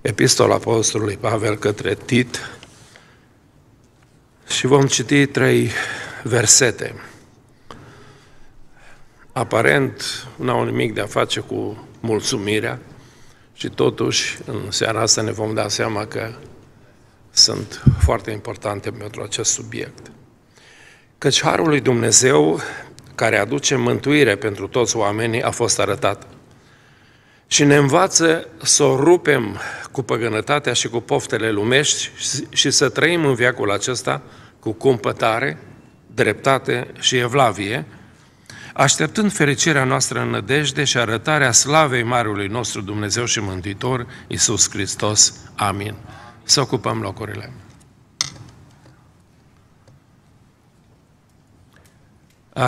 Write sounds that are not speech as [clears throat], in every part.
Epistola Apostolului Pavel către Tit și vom citi trei versete. Aparent nu au nimic de a face cu mulțumirea și totuși în seara asta ne vom da seama că sunt foarte importante pentru acest subiect. Căci Harul lui Dumnezeu, care aduce mântuire pentru toți oamenii, a fost arătat – și ne învață să o rupem cu păgânătatea și cu poftele lumești și să trăim în viacul acesta cu cumpătare, dreptate și evlavie, așteptând fericirea noastră în nădejde și arătarea slavei Marului nostru Dumnezeu și Mântuitor, Isus Hristos. Amin. Să ocupăm locurile. Uh,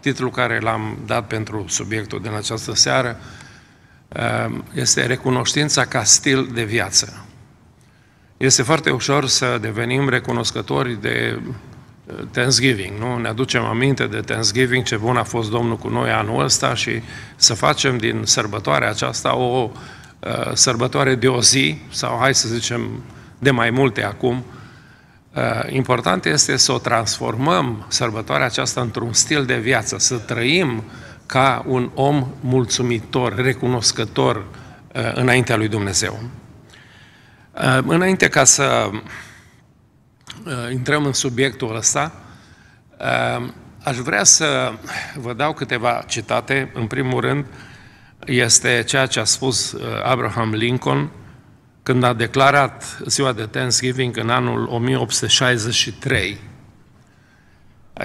titlul care l-am dat pentru subiectul din această seară Ehm, este recunoștința ca stil de viață. Este foarte ușor să devenim recunoscători de eh, Thanksgiving, nu? Ne aducem aminte de Thanksgiving, ce bun a fost Domnul cu noi anul ăsta și să facem din sărbătoarea aceasta o eh, sărbătoare de o zi, sau hai să zicem de mai multe acum. Eh, important este să o transformăm, sărbătoarea aceasta, într-un stil de viață, să trăim uh, ca un om mulțumitor, recunoscător uh, înaintea lui Dumnezeu. Uh, înainte ca să uh, intrăm în subiectul ăsta, aș vrea să vă dau câteva citate. În primul rând, este ceea ce a spus Abraham Lincoln când a declarat ziua de Thanksgiving în anul 1863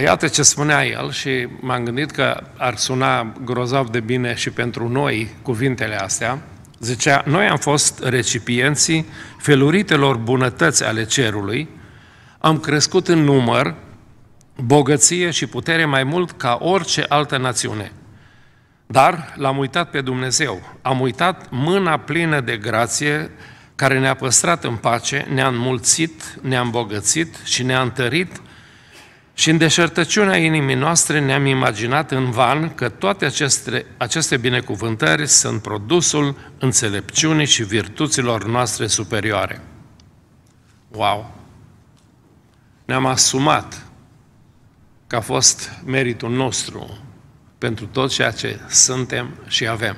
Iată ce spunea el și m-am gândit că ar suna grozav de bine și pentru noi cuvintele astea. Zicea, noi am fost recipienții feluritelor bunătăți ale cerului, am crescut în număr, bogăție și putere mai mult ca orice altă națiune. Dar l-am uitat pe Dumnezeu, am uitat mâna plină de grație care ne-a păstrat în pace, ne-a înmulțit, ne-a îmbogățit și ne-a întărit și în deșertăciunea inimii noastre ne-am imaginat în van că toate aceste, aceste binecuvântări sunt produsul înțelepciunii și virtuților noastre superioare. Wow! Ne-am asumat că a fost meritul nostru pentru tot ceea ce suntem și avem.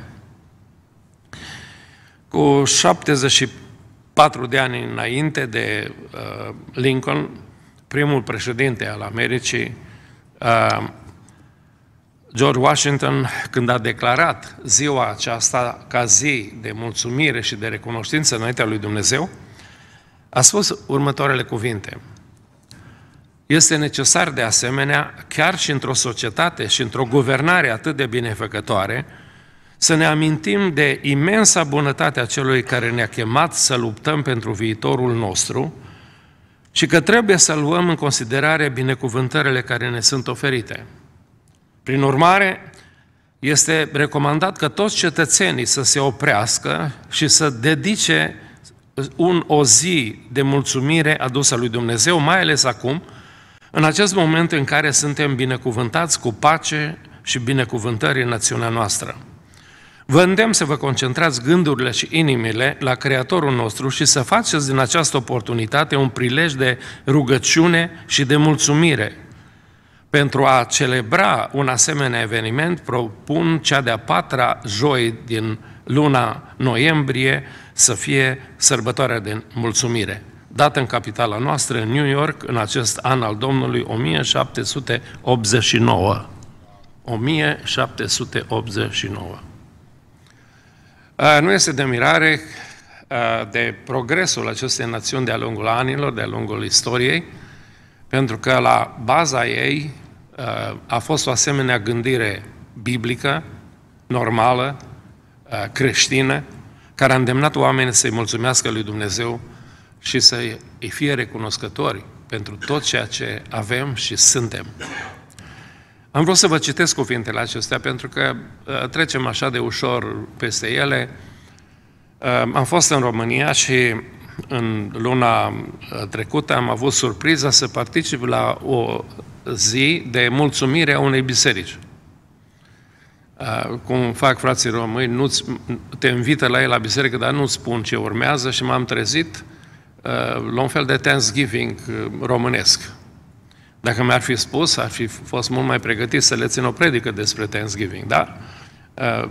Cu 74 de ani înainte de uh, Lincoln, primul președinte al Americii, uh, George Washington, când a declarat ziua aceasta ca zi de mulțumire și de recunoștință înaintea lui Dumnezeu, a spus următoarele cuvinte. Este necesar de asemenea, chiar și într-o societate și într-o guvernare atât de binefăcătoare, să ne amintim de imensa bunătate a celui care ne-a chemat să luptăm pentru viitorul nostru, și că trebuie să luăm în considerare binecuvântările care ne sunt oferite. Prin urmare, este recomandat că toți cetățenii să se oprească și să dedice un, o zi de mulțumire adusă lui Dumnezeu, mai ales acum, în acest moment în care suntem binecuvântați cu pace și binecuvântări în națiunea noastră. Vă îndemn să vă concentrați gândurile și inimile la Creatorul nostru și să faceți din această oportunitate un prilej de rugăciune și de mulțumire. Pentru a celebra un asemenea eveniment, propun cea de-a patra joi din luna noiembrie să fie sărbătoarea de mulțumire, dată în capitala noastră, în New York, în acest an al Domnului 1789. 1789. Eh, nu este de mirare eh, de progresul acestei națiuni de-a lungul anilor, de-a lungul istoriei, pentru că la baza ei eh, a fost o asemenea gândire biblică, normală, creștină, care a îndemnat oamenii să-i mulțumească lui Dumnezeu și să-i fie recunoscători pentru tot ceea ce avem și suntem. Am vrut să vă citesc cuvintele acestea pentru că uh, trecem așa de ușor peste ele. Uh, am fost în România și în luna uh, trecută am avut surpriza să particip la o zi de mulțumire a unei biserici. Cum fac frații români, nu te invită la ei la biserică, dar nu spun ce urmează și m-am trezit la un fel de Thanksgiving românesc dacă mi-ar fi spus, ar fi fost mult mai pregătit să le țin o predică despre Thanksgiving, dar uh,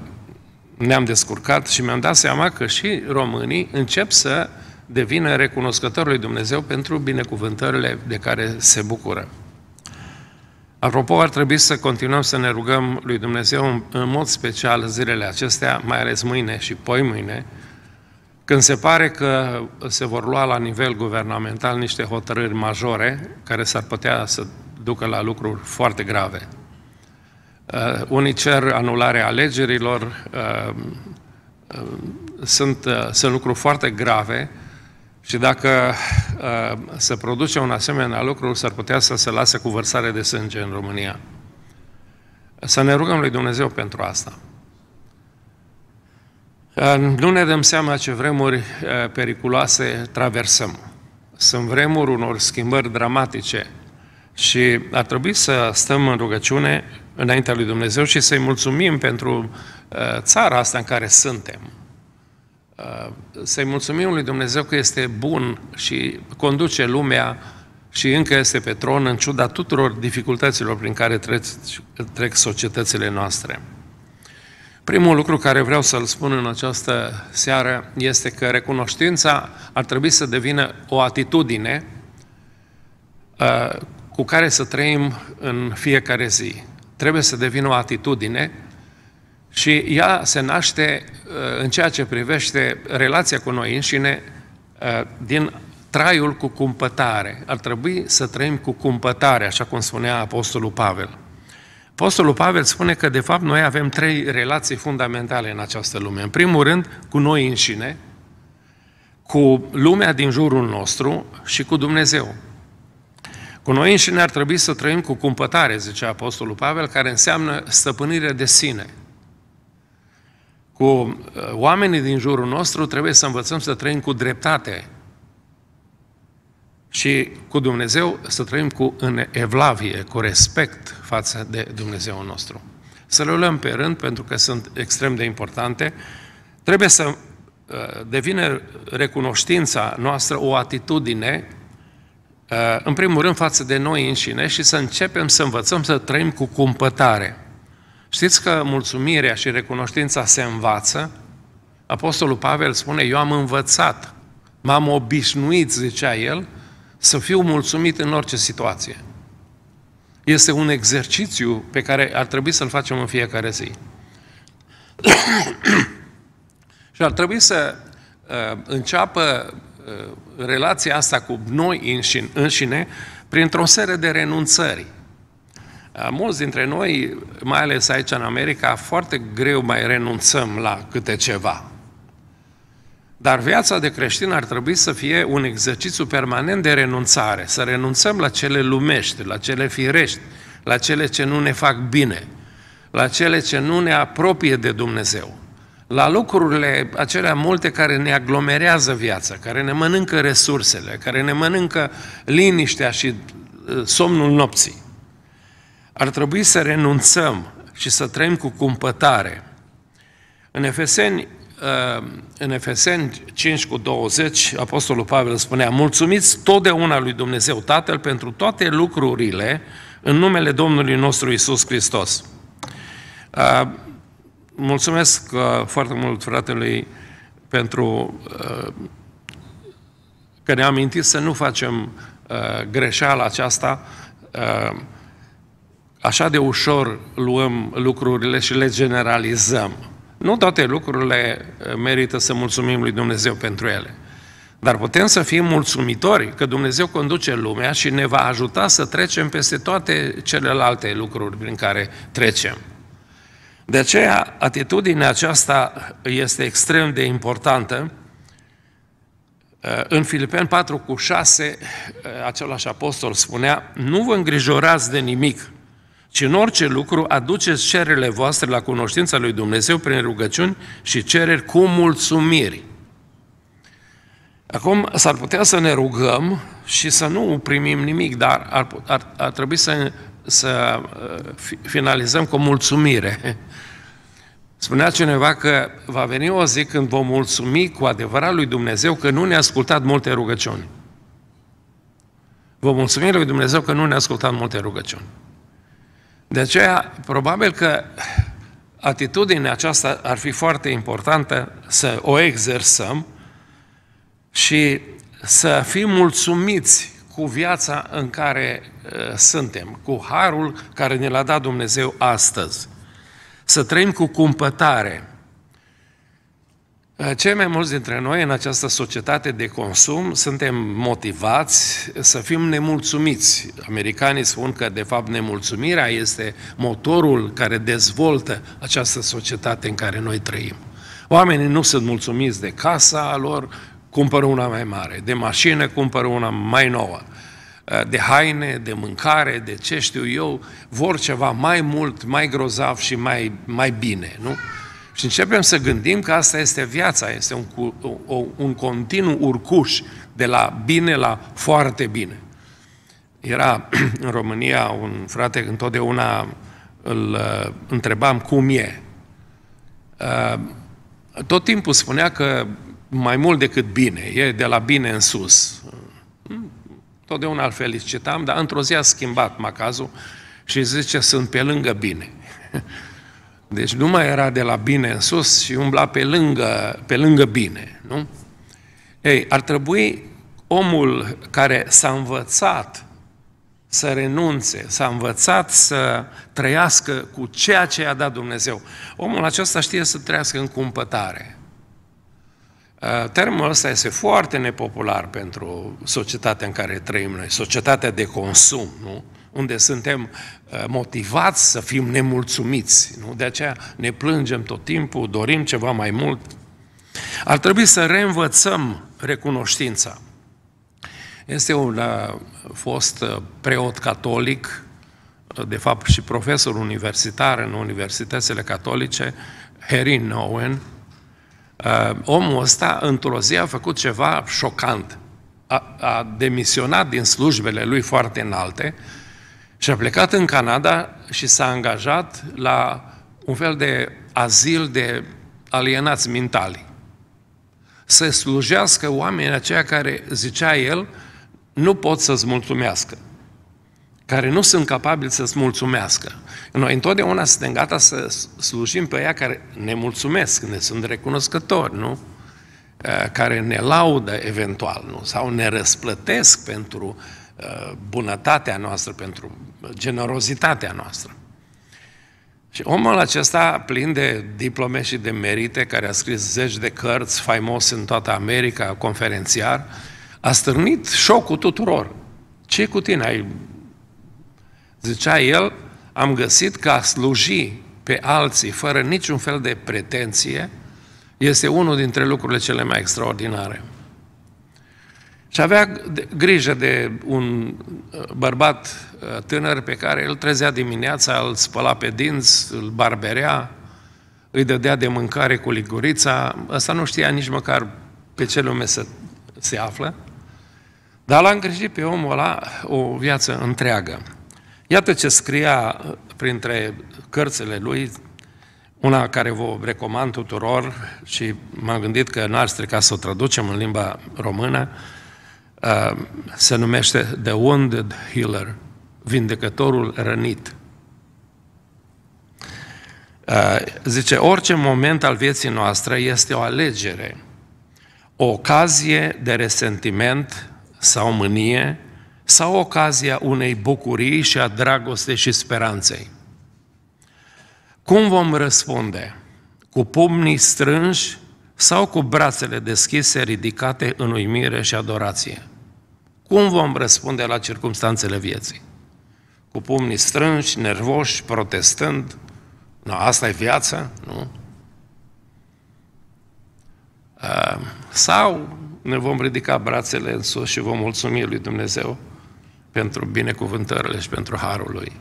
ne-am descurcat și mi-am dat seama că și românii încep să devină recunoscători lui Dumnezeu pentru binecuvântările de care se bucură. Apropo, ar trebui să continuăm să ne rugăm lui Dumnezeu în, mod special zilele acestea, mai ales mâine și poi mâine, când se pare că se vor lua la nivel guvernamental niște hotărâri majore care s-ar putea să ducă la lucruri foarte grave. Uh, unii cer anularea alegerilor, uh, uh, sunt, uh, sunt lucruri foarte grave și dacă uh, se produce un asemenea lucru, s-ar putea să se lase cu vărsare de sânge în România. Să ne rugăm lui Dumnezeu pentru asta. Nu ne dăm seama ce vremuri eh, periculoase traversăm. Sunt vremuri unor schimbări dramatice și ar trebui să stăm în rugăciune înaintea lui Dumnezeu și să-i mulțumim pentru eh, țara asta în care suntem. Eh, să-i mulțumim lui Dumnezeu că este bun și conduce lumea și încă este pe tron în ciuda tuturor dificultăților prin care trec, trec societățile noastre. Primul lucru care vreau să-l spun în această seară este că recunoștința ar trebui să devină o atitudine uh, cu care să trăim în fiecare zi. Trebuie să devină o atitudine și ea se naște uh, în ceea ce privește relația cu noi înșine uh, din traiul cu cumpătare. Ar trebui să trăim cu cumpătare, așa cum spunea Apostolul Pavel. Apostolul Pavel spune că, de fapt, noi avem trei relații fundamentale în această lume. În primul rând, cu noi înșine, cu lumea din jurul nostru și cu Dumnezeu. Cu noi înșine ar trebui să trăim cu cumpătare, zice Apostolul Pavel, care înseamnă stăpânire de sine. Cu uh, oamenii din jurul nostru trebuie să învățăm să trăim cu dreptate, și cu Dumnezeu să trăim cu în evlavie, cu respect față de Dumnezeu nostru. Să le luăm pe rând pentru că sunt extrem de importante. Trebuie să uh, devine recunoștința noastră o atitudine, uh, în primul rând față de noi înșine și să începem să învățăm să trăim cu cumpătare. Știți că mulțumirea și recunoștința se învață? Apostolul Pavel spune, eu am învățat, m-am obișnuit, zicea el, să fiu mulțumit în orice situație. Este un exercițiu pe care ar trebui să-l facem în fiecare zi. [coughs] Și ar trebui să uh, înceapă uh, relația asta cu noi înșine, înșine printr-o serie de renunțări. Uh, mulți dintre noi, mai ales aici în America, foarte greu mai renunțăm la câte ceva. Dar viața de creștin ar trebui să fie un exercițiu permanent de renunțare, să renunțăm la cele lumești, la cele firești, la cele ce nu ne fac bine, la cele ce nu ne apropie de Dumnezeu, la lucrurile acelea multe care ne aglomerează viața, care ne mănâncă resursele, care ne mănâncă liniștea și uh, somnul nopții. Ar trebui să renunțăm și să trăim cu cumpătare. În Efeseni Uh, în Efeseni 5 cu 20, Apostolul Pavel spunea, mulțumiți totdeauna lui Dumnezeu Tatăl pentru toate lucrurile în numele Domnului nostru Isus Hristos. Uh, mulțumesc uh, foarte mult fratelui pentru că ne-am amintit să nu facem greșeala aceasta, așa de ușor luăm lucrurile și le generalizăm. Nu toate lucrurile uh, merită să mulțumim lui Dumnezeu pentru ele. Dar putem să fim mulțumitori că Dumnezeu conduce lumea și ne va ajuta să trecem peste toate celelalte lucruri prin care trecem. De aceea, atitudinea aceasta este extrem de importantă. Uh, în Filipeni 4 cu 6, uh, același apostol spunea, nu vă îngrijorați de nimic, ci în orice lucru aduceți cererile voastre la cunoștința lui Dumnezeu prin rugăciuni și cereri cu mulțumiri. Acum s-ar putea să ne rugăm și să nu primim nimic, dar ar, ar, ar trebui să, să uh, finalizăm cu mulțumire. Spunea cineva că va veni o zi când vom mulțumi cu adevărat lui Dumnezeu că nu ne-a ascultat multe rugăciuni. Vom mulțumi lui Dumnezeu că nu ne-a ascultat multe rugăciuni. De aceea, probabil că atitudinea aceasta ar fi foarte importantă să o exersăm și să fim mulțumiți cu viața în care uh, suntem, cu harul care ne l-a dat Dumnezeu astăzi. Să trăim cu cumpătare, Eh, cei mai mulți dintre noi în această societate de consum suntem motivați să fim nemulțumiți. Americanii spun că, de fapt, nemulțumirea este motorul care dezvoltă această societate în care noi trăim. Oamenii nu sunt mulțumiți de casa lor, cumpără una mai mare, de mașină cumpără una mai nouă, eh, de haine, de mâncare, de ce știu eu, vor ceva mai mult, mai grozav și mai, mai bine, nu? Și începem să gândim că asta este viața, este un, un continuu urcuș de la bine la foarte bine. Era [clears throat] în România un frate, întotdeauna îl uh, întrebam cum e. Uh, tot timpul spunea că mai mult decât bine, e de la bine în sus. Mm, Totdeauna îl felicitam, dar într-o zi a schimbat macazul și zice, sunt pe lângă bine. [laughs] Deci nu mai era de la bine în sus și umbla pe lângă, pe lângă bine, nu? Ei, ar trebui omul care s-a învățat să renunțe, s-a învățat să trăiască cu ceea ce i-a dat Dumnezeu. Omul acesta știe să trăiască în cumpătare. Ă, termenul ăsta este foarte nepopular pentru societatea în care trăim noi, societatea de consum, nu? unde suntem uh, motivați să fim nemulțumiți. Nu? De aceea ne plângem tot timpul, dorim ceva mai mult. Ar trebui să reînvățăm recunoștința. Este un uh, fost uh, preot catolic, de fapt și profesor universitar în universitățile catolice, Harry Nowen. Omul ăsta într-o zi a făcut ceva șocant. A, a demisionat din slujbele lui foarte înalte și a plecat în Canada și s-a angajat la un fel de azil de alienați mentali. Să slujească oamenii aceia care, zicea el, nu pot să-ți mulțumească care nu sunt capabili să-ți mulțumească. Noi întotdeauna suntem gata să slujim pe ea care ne mulțumesc, ne sunt recunoscători, nu? Eh, care ne laudă eventual, nu? Sau ne răsplătesc pentru eh, bunătatea noastră, pentru generozitatea noastră. Și omul acesta, plin de diplome și de merite, care a scris zeci de cărți, faimos în toată America, conferențiar, a stârnit șocul tuturor. ce cu tine? Ai... Zicea el, am găsit că a sluji pe alții fără niciun fel de pretenție este unul dintre lucrurile cele mai extraordinare. Și avea grijă de un uh, bărbat uh, tânăr pe care îl trezea dimineața, îl spăla pe dinți, îl barberea, îi dădea de mâncare cu ligurița. Ăsta nu știa nici măcar pe ce lume să se află. Dar l-a îngrijit pe omul ăla o viață întreagă. Iată ce scria uh, printre cărțile lui, una care vă recomand tuturor și m-am gândit că n-ar strica să o traducem în limba română, Uh, se numește The Wounded Healer, vindecătorul rănit. Uh, zice, orice moment al vieții noastre este o alegere, o ocazie de resentiment sau mânie, sau ocazia unei bucurii și a dragostei și speranței. Cum vom răspunde? Cu pumnii strânși sau cu brațele deschise, ridicate în uimire și adorație? Cum vom răspunde la circumstanțele vieții? Cu pumnii strânși, nervoși, protestând? No, asta e viața? Nu? Ehm, sau ne vom ridica brațele în sus și vom mulțumi lui Dumnezeu pentru binecuvântările și pentru harul lui.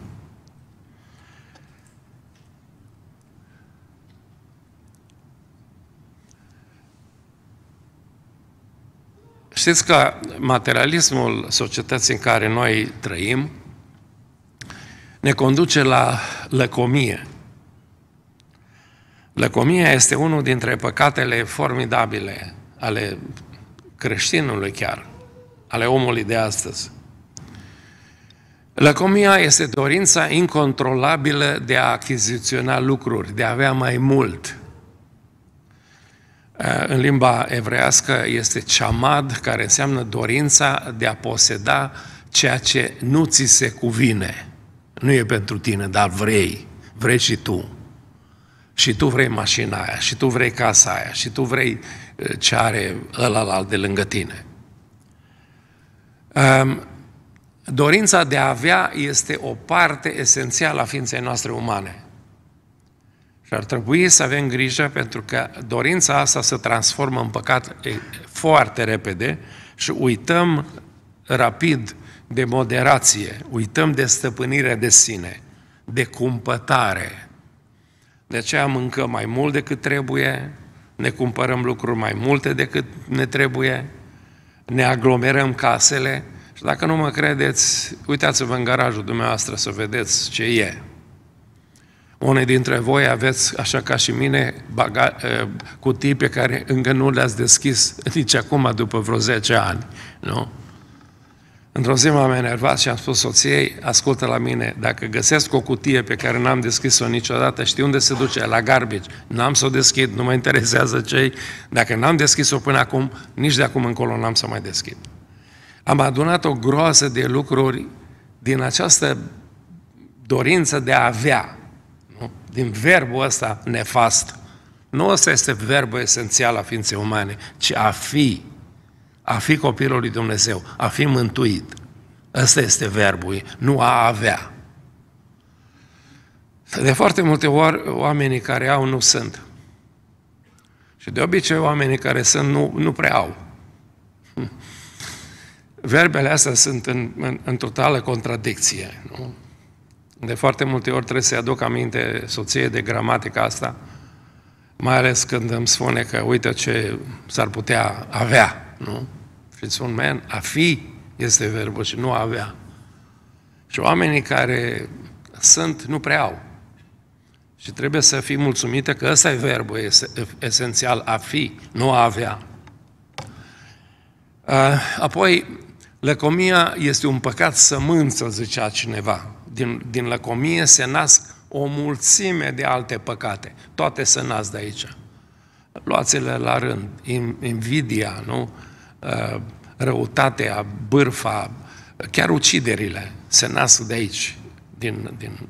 Știți că materialismul societății în care noi trăim ne conduce la lăcomie. Lăcomia este unul dintre păcatele formidabile ale creștinului chiar, ale omului de astăzi. Lăcomia este dorința incontrolabilă de a achiziționa lucruri, de a avea mai mult – Eh, în limba evrească este chamad, care înseamnă dorința de a poseda ceea ce nu ți se cuvine. Nu e pentru tine, dar vrei. Vrei și tu. Și tu vrei mașina aia, și tu vrei casa aia, și tu vrei eh, ce are ălălalt de lângă tine. Ehm, dorința de a avea este o parte esențială a ființei noastre umane. Și ar trebui să avem grijă pentru că dorința asta se transformă în păcat foarte repede și uităm rapid de moderație, uităm de stăpânire de sine, de cumpătare. De aceea mâncăm mai mult decât trebuie, ne cumpărăm lucruri mai multe decât ne trebuie, ne aglomerăm casele și dacă nu mă credeți, uitați-vă în garajul dumneavoastră să vedeți ce e. Unii dintre voi aveți, așa ca și mine, baga- cutii pe care încă nu le-ați deschis nici acum, după vreo 10 ani, nu? Într-o zi m-am enervat și am spus soției, ascultă la mine, dacă găsesc o cutie pe care n-am deschis-o niciodată, știi unde se duce? La garbage. N-am să o deschid, nu mă interesează cei. Dacă n-am deschis-o până acum, nici de acum încolo n-am să mai deschid. Am adunat o groază de lucruri din această dorință de a avea, din verbul ăsta nefast. Nu ăsta este verbul esențial a ființei umane, ci a fi. A fi copilul lui Dumnezeu, a fi mântuit. Ăsta este verbul, nu a avea. De foarte multe ori, oamenii care au nu sunt. Și de obicei, oamenii care sunt nu, nu prea au. Verbele astea sunt în, în, în totală contradicție. Nu? De foarte multe ori trebuie să-i aduc aminte soției de gramatica asta, mai ales când îmi spune că uite ce s-ar putea avea, nu? Și un man, a fi este verbul și nu avea. Și oamenii care sunt, nu prea au. Și trebuie să fii mulțumită că ăsta e verbul es- esențial, a fi, nu a avea. Ah, apoi, lăcomia este un păcat sămânță, zicea cineva din, din lăcomie se nasc o mulțime de alte păcate. Toate se nasc de aici. Luați-le la rând. Invidia, nu? Uh, răutatea, bârfa, chiar uciderile se nasc de aici, din, din,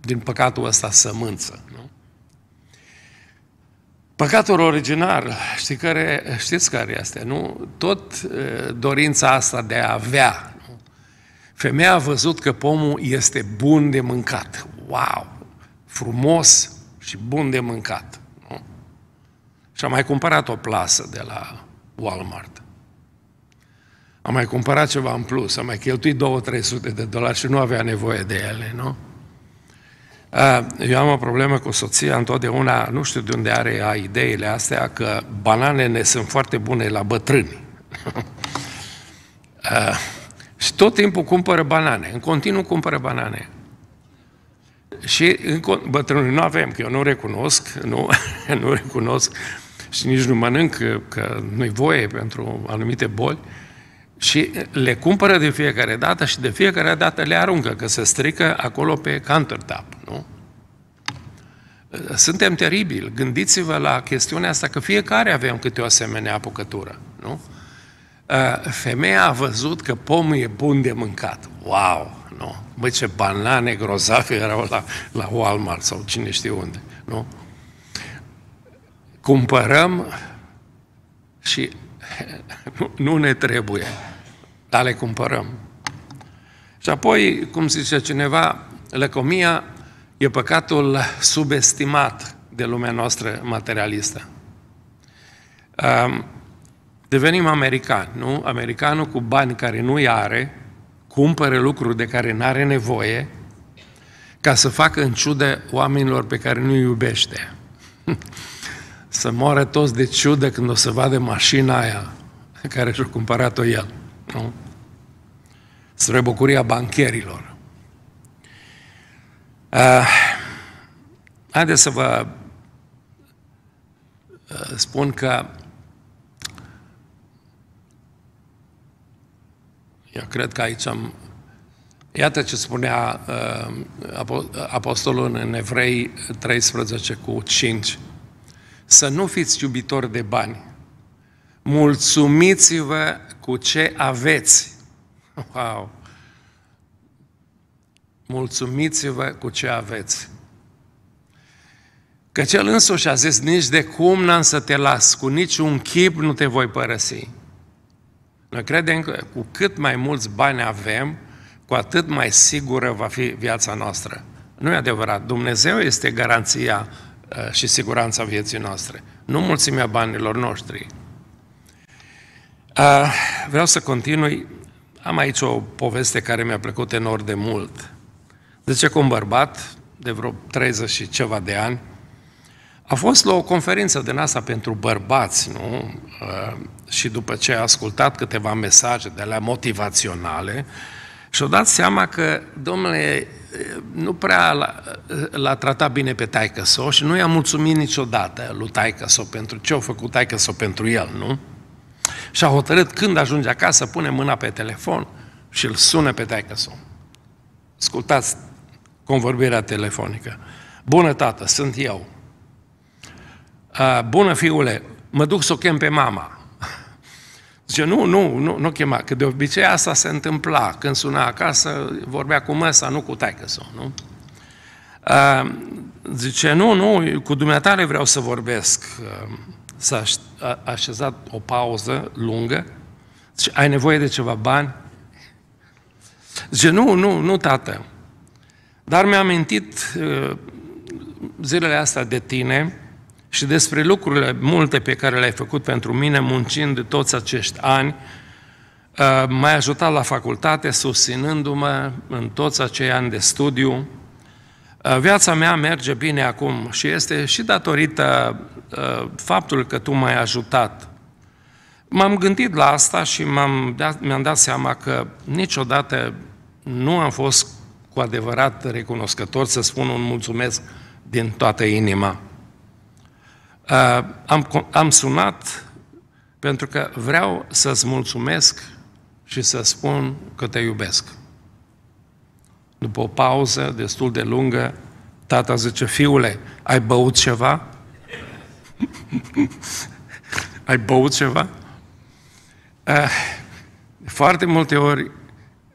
din păcatul ăsta sămânță. Nu? Păcatul original, știi care, știți care este, nu? Tot uh, dorința asta de a avea, Femeia a văzut că pomul este bun de mâncat. Wow! Frumos și bun de mâncat. Nu? Și a mai cumpărat o plasă de la Walmart. A mai cumpărat ceva în plus, a mai cheltuit 2-300 de dolari și nu avea nevoie de ele, nu? Eu am o problemă cu soția întotdeauna, nu știu de unde are a ideile astea, că bananele sunt foarte bune la bătrâni. [laughs] tot timpul cumpără banane, în continuu cumpără banane. Și în, bătrânul nu avem, că eu nu recunosc, nu, [laughs] nu recunosc și nici nu mănânc, că nu-i voie pentru anumite boli, și le cumpără de fiecare dată și de fiecare dată le aruncă, că se strică acolo pe countertop, nu? Suntem teribili. Gândiți-vă la chestiunea asta că fiecare avem câte o asemenea apucătură, nu? Ă, femeia a văzut că pomul e bun de mâncat. Wow! Nu? Bă, ce banane grozave erau la, la Walmart sau cine știe unde. Nu? Cumpărăm și [laughs] nu, nu ne trebuie, dar le cumpărăm. Și apoi, cum zice cineva, lăcomia e păcatul subestimat de lumea noastră materialistă. Devenim americani, nu? Americanul cu bani care nu-i are, cumpără lucruri de care nu are nevoie, ca să facă în ciudă oamenilor pe care nu-i iubește. [laughs] să moară toți de ciudă când o să vadă mașina aia care și-a cumpărat-o el. Nu? Spre bucuria bancherilor. Uh, haideți să vă eh, spun că Eu cred că aici am... Iată ce spunea uh, apostolul în Evrei 13 cu 5. Să nu fiți iubitori de bani. Mulțumiți-vă cu ce aveți. Wow! Mulțumiți-vă cu ce aveți. Că cel însuși a zis, nici de cum n-am să te las, cu niciun chip nu te voi părăsi. Noi credem că cu cât mai mulți bani avem, cu atât mai sigură va fi viața noastră. Nu e adevărat. Dumnezeu este garanția uh, și siguranța vieții noastre, nu mulțimea banilor noștri. Uh, vreau să continui. Am aici o poveste care mi-a plăcut enorm de mult. Zice că un bărbat de vreo 30 și ceva de ani a fost la o conferință din asta pentru bărbați, nu? Uh, și după ce a ascultat câteva mesaje de la motivaționale, și-a dat seama că, domnule, uh, nu prea l-a, uh, l-a tratat bine pe taică so și nu i-a mulțumit niciodată lui taică so pentru ce a făcut taică so pentru el, nu? Și a hotărât când ajunge acasă, pune mâna pe telefon și îl sună pe taică so. Ascultați convorbirea telefonică. Bună, tată, sunt eu bună fiule, mă duc să o chem pe mama. Zice, nu, nu, nu, nu chema, că de obicei asta se întâmpla. Când suna acasă, vorbea cu măsa, nu cu taică sau, nu? A, zice, nu, nu, cu dumneatare vreau să vorbesc. s-a așezat o pauză lungă. Zice, ai nevoie de ceva bani? Zice, nu, nu, nu, tată. Dar mi-am mintit zilele astea de tine și despre lucrurile multe pe care le-ai făcut pentru mine muncind de toți acești ani. Uh, m-ai ajutat la facultate susținându-mă în toți acei ani de studiu. Uh, viața mea merge bine acum și este și datorită uh, faptul că tu m-ai ajutat. M-am gândit la asta și m-am dat, mi-am dat seama că niciodată nu am fost cu adevărat recunoscător să spun un mulțumesc din toată inima. Uh, am, am sunat pentru că vreau să-ți mulțumesc și să spun că te iubesc. După o pauză destul de lungă, tata zice, fiule, ai băut ceva? [laughs] ai băut ceva? Uh, foarte multe ori,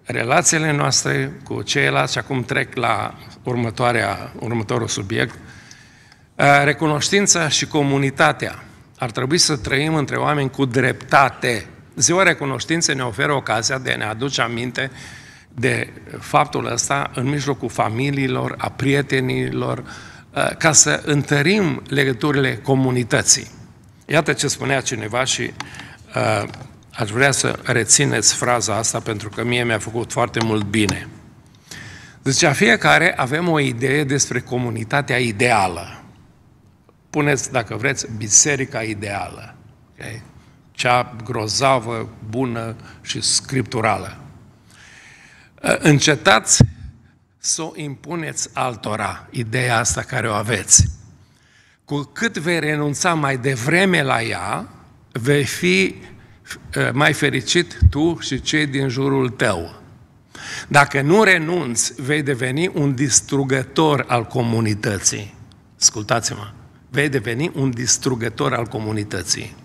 relațiile noastre cu ceilalți, și acum trec la următoarea, următorul subiect, Eh, recunoștința și comunitatea. Ar trebui să trăim între oameni cu dreptate. Ziua recunoștinței ne oferă ocazia de a ne aduce aminte de faptul ăsta în mijlocul familiilor, a prietenilor, eh, ca să întărim legăturile comunității. Iată ce spunea cineva și uh, aș vrea să rețineți fraza asta pentru că mie mi-a făcut foarte mult bine. Zicea, fiecare avem o idee despre comunitatea ideală puneți, dacă vreți, biserica ideală. Okay? Cea grozavă, bună și scripturală. Ă, încetați să o impuneți altora, ideea asta care o aveți. Cu cât vei renunța mai devreme la ea, vei fi ă, mai fericit tu și cei din jurul tău. Dacă nu renunți, vei deveni un distrugător al comunității. Ascultați-mă vei deveni un distrugător al comunității.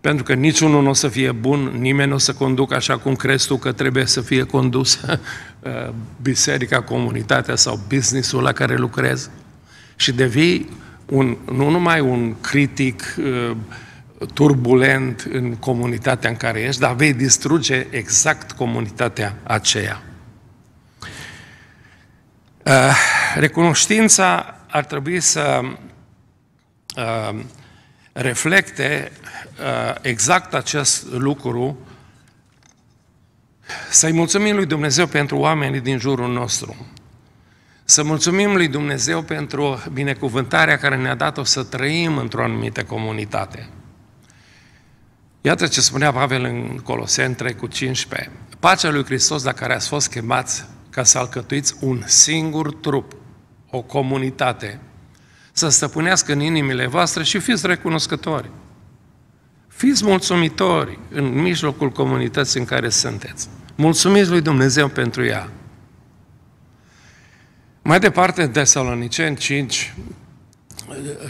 Pentru că niciunul nu o să fie bun, nimeni nu o să conducă așa cum crezi tu că trebuie să fie condus [laughs] uh, biserica, comunitatea sau businessul la care lucrezi. Și devii un, nu numai un critic uh, turbulent în comunitatea în care ești, dar vei distruge exact comunitatea aceea. Uh, recunoștința ar trebui să uh, reflecte uh, exact acest lucru, să-i mulțumim lui Dumnezeu pentru oamenii din jurul nostru. Să mulțumim lui Dumnezeu pentru binecuvântarea care ne-a dat-o să trăim într-o anumită comunitate. Iată ce spunea Pavel în Coloseni 3 cu 15. Pacea lui Hristos la care ați fost chemați ca să alcătuiți un singur trup, o comunitate, să stăpânească în inimile voastre și fiți recunoscători. Fiți mulțumitori în mijlocul comunității în care sunteți. Mulțumiți lui Dumnezeu pentru ea. Mai departe, de Saloniceni 5,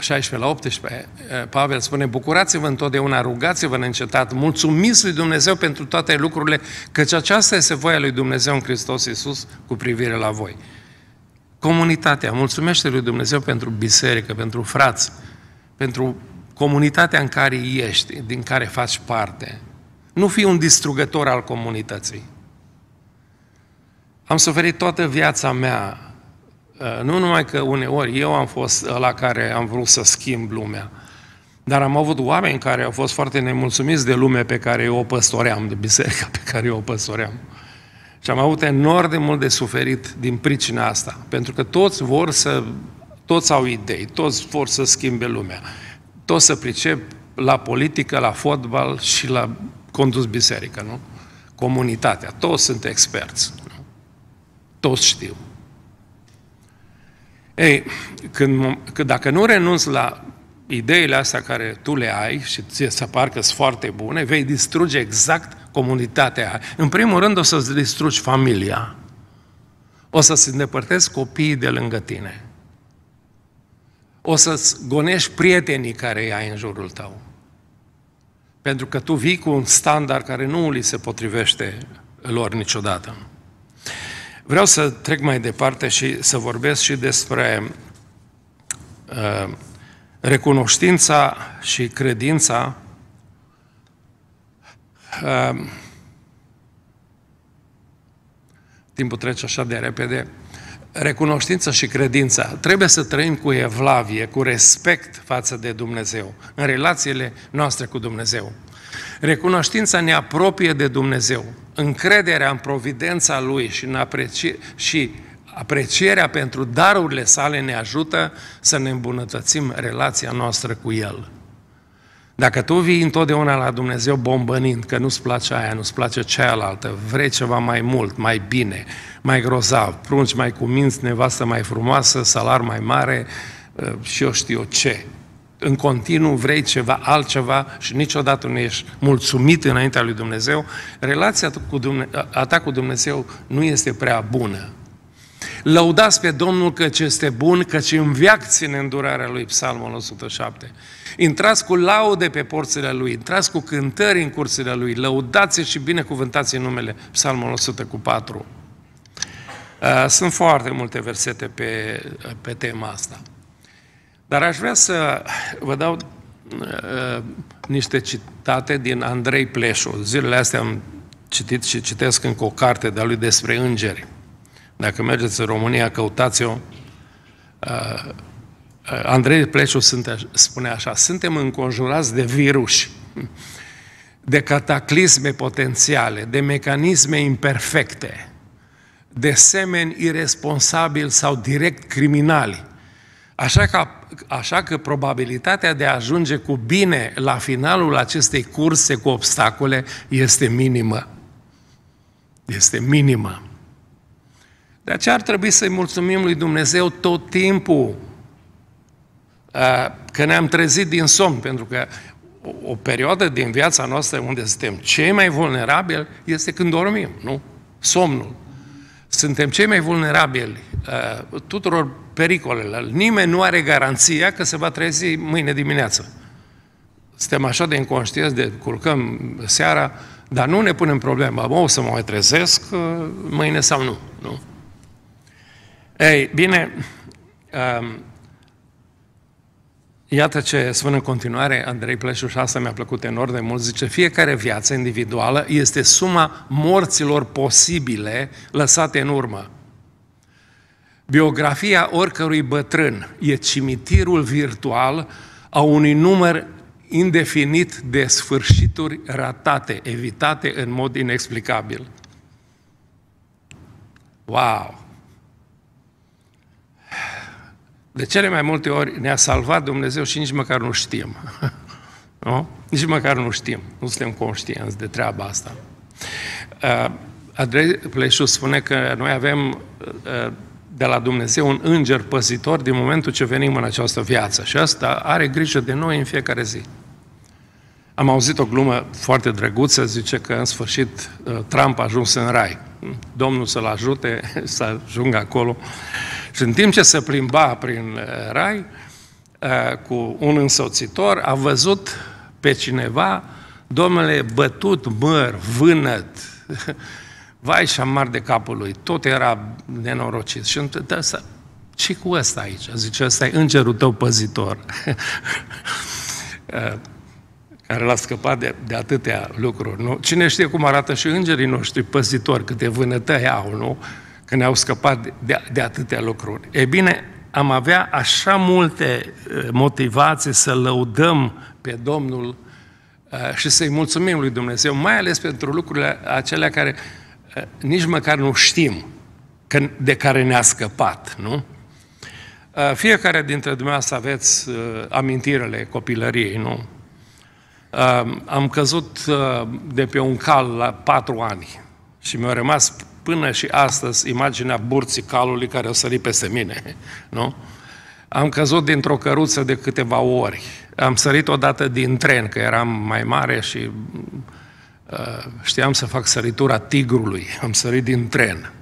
16 la 18, eh, eh, Pavel spune, bucurați-vă întotdeauna, rugați-vă încetat, mulțumiți lui Dumnezeu pentru toate lucrurile, căci aceasta este voia lui Dumnezeu în Hristos Iisus cu privire la voi comunitatea, mulțumește lui Dumnezeu pentru biserică, pentru frați, pentru comunitatea în care ești, din care faci parte. Nu fi un distrugător al comunității. Am suferit toată viața mea, uh, nu numai că uneori eu am fost la care am vrut să schimb lumea, dar am avut oameni care au fost foarte nemulțumiți de lumea pe care eu o păstoream, de biserica pe care eu o păstoream. Uh, și am avut enorm de mult de suferit din pricina asta, pentru că toți vor să, toți au idei, toți vor să schimbe lumea, toți să pricep la politică, la fotbal și la condus biserică, nu? Comunitatea, toți sunt experți, nu? toți știu. Ei, când, că dacă nu renunți la ideile astea care tu le ai și ți să par că sunt foarte bune, vei distruge exact comunitatea. În primul rând o să-ți distrugi familia. O să-ți îndepărtezi copiii de lângă tine. O să-ți gonești prietenii care îi ai în jurul tău. Pentru că tu vii cu un standard care nu li se potrivește lor niciodată. Vreau să trec mai departe și să vorbesc și despre uh, recunoștința și credința Um, timpul trece așa de repede. Recunoștință și credința. Trebuie să trăim cu evlavie, cu respect față de Dumnezeu, în relațiile noastre cu Dumnezeu. Recunoștința ne apropie de Dumnezeu. Încrederea în providența Lui și, în apreci- și aprecierea pentru darurile sale ne ajută să ne îmbunătățim relația noastră cu El. Dacă tu vii întotdeauna la Dumnezeu bombănind că nu-ți place aia, nu-ți place cealaltă, vrei ceva mai mult, mai bine, mai grozav, prunci mai cuminți, nevastă mai frumoasă, salar mai mare ă, și eu știu ce. În continuu vrei ceva altceva și niciodată nu ești mulțumit înaintea lui Dumnezeu, relația ta cu Dumnezeu nu este prea bună. Lăudați pe Domnul ce este bun, ce în viac ține îndurarea Lui, Psalmul 107. Intrați cu laude pe porțile Lui, intrați cu cântări în curțile Lui, lăudați și binecuvântați în numele, Psalmul 104. Uh, sunt foarte multe versete pe, pe tema asta. Dar aș vrea să vă dau uh, niște citate din Andrei Pleșu. Zilele astea am citit și citesc încă o carte de-a lui despre îngeri. Dacă mergeți în România, căutați-o. Uh, uh, Andrei Pleșu spune așa, suntem înconjurați de virus, de cataclisme potențiale, de mecanisme imperfecte, de semeni irresponsabili sau direct criminali. Așa că, așa că probabilitatea de a ajunge cu bine la finalul acestei curse cu obstacole este minimă. Este minimă. De aceea ar trebui să-i mulțumim lui Dumnezeu tot timpul că ne-am trezit din somn, pentru că o perioadă din viața noastră unde suntem cei mai vulnerabili este când dormim, nu? Somnul. Suntem cei mai vulnerabili tuturor pericolelor. Nimeni nu are garanția că se va trezi mâine dimineață. Suntem așa de inconștienți, de culcăm seara, dar nu ne punem problema, o să mă mai trezesc mâine sau nu, nu? Ei, bine, um, Iată ce spune în continuare Andrei Pleșu și asta mi-a plăcut enorm de mult, zice, fiecare viață individuală este suma morților posibile lăsate în urmă. Biografia oricărui bătrân e cimitirul virtual a unui număr indefinit de sfârșituri ratate, evitate în mod inexplicabil. Wow! de cele mai multe ori ne-a salvat Dumnezeu și nici măcar nu știm. [laughs] nu? Nici măcar nu știm. Nu suntem conștienți de treaba asta. Uh, Andrei Pleșu spune că noi avem uh, de la Dumnezeu un înger păzitor din momentul ce venim în această viață și asta are grijă de noi în fiecare zi. Am auzit o glumă foarte drăguță, zice că în sfârșit uh, Trump a ajuns în rai. Domnul să-l ajute [laughs] să ajungă acolo. Uh, și în timp ce se plimba prin uh, rai, uh, cu un însoțitor, a văzut pe cineva, domnule, bătut, măr, vânăt, [laughs] vai și amar de capul lui, tot era nenorocit. Și da, să ce cu ăsta aici? Zice, ăsta e îngerul tău păzitor. [laughs] Uh, care l-a scăpat de, de atâtea lucruri, nu? Cine știe cum arată și îngerii noștri păzitori, câte vânătăi au, nu? că ne-au scăpat de, de atâtea lucruri. E bine, am avea așa multe motivații să lăudăm pe Domnul și să-i mulțumim lui Dumnezeu, mai ales pentru lucrurile acelea care nici măcar nu știm de care ne-a scăpat, nu? Fiecare dintre dumneavoastră aveți amintirile copilăriei, nu? Am căzut de pe un cal la patru ani și mi-a rămas până și astăzi imaginea burții calului care o sări peste mine, [laughs] nu? Am căzut dintr-o căruță de câteva ori. Am sărit odată din tren, că eram mai mare și uh, știam să fac săritura tigrului. [laughs] Am sărit din tren.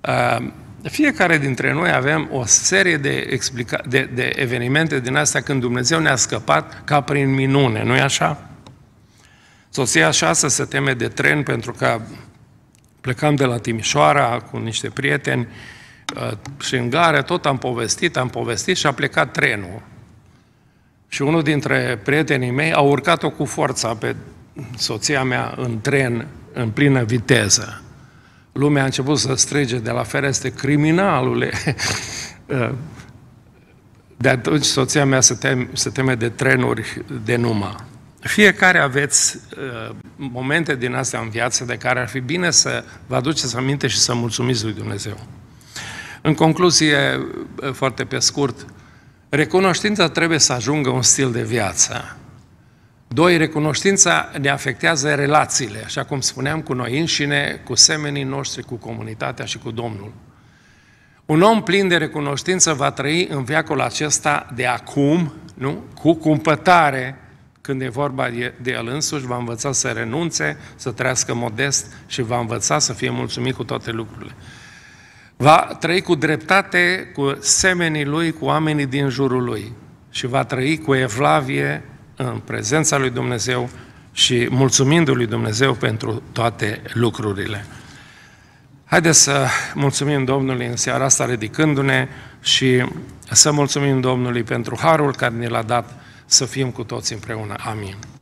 Uh, fiecare dintre noi avem o serie de, explica- de, de evenimente din astea când Dumnezeu ne-a scăpat ca prin minune, nu-i așa? Soția așa să se teme de tren pentru că Plecam de la Timișoara cu niște prieteni uh, și în gare tot am povestit, am povestit și a plecat trenul. Și unul dintre prietenii mei a urcat-o cu forța pe soția mea în tren, în plină viteză. Lumea a început să strige de la fereste, criminalule! [laughs] Uh, de atunci soția mea se, se teme de trenuri de numai. Fiecare aveți uh, momente din astea în viață de care ar fi bine să vă aduceți aminte și să mulțumiți lui Dumnezeu. În concluzie, uh, foarte pe scurt, recunoștința trebuie să ajungă un stil de viață. Doi, recunoștința ne afectează relațiile, așa cum spuneam, cu noi înșine, cu semenii noștri, cu comunitatea și cu Domnul. Un om plin de recunoștință va trăi în viacul acesta de acum, nu? cu cumpătare, când e vorba de el însuși, va învăța să renunțe, să trăiască modest și va învăța să fie mulțumit cu toate lucrurile. Va trăi cu dreptate cu semenii lui, cu oamenii din jurul lui și va trăi cu evlavie în prezența lui Dumnezeu și mulțumindu lui Dumnezeu pentru toate lucrurile. Haideți să mulțumim Domnului în seara asta ridicându-ne și să mulțumim Domnului pentru harul care ne l-a dat să fim cu toți împreună. Amin.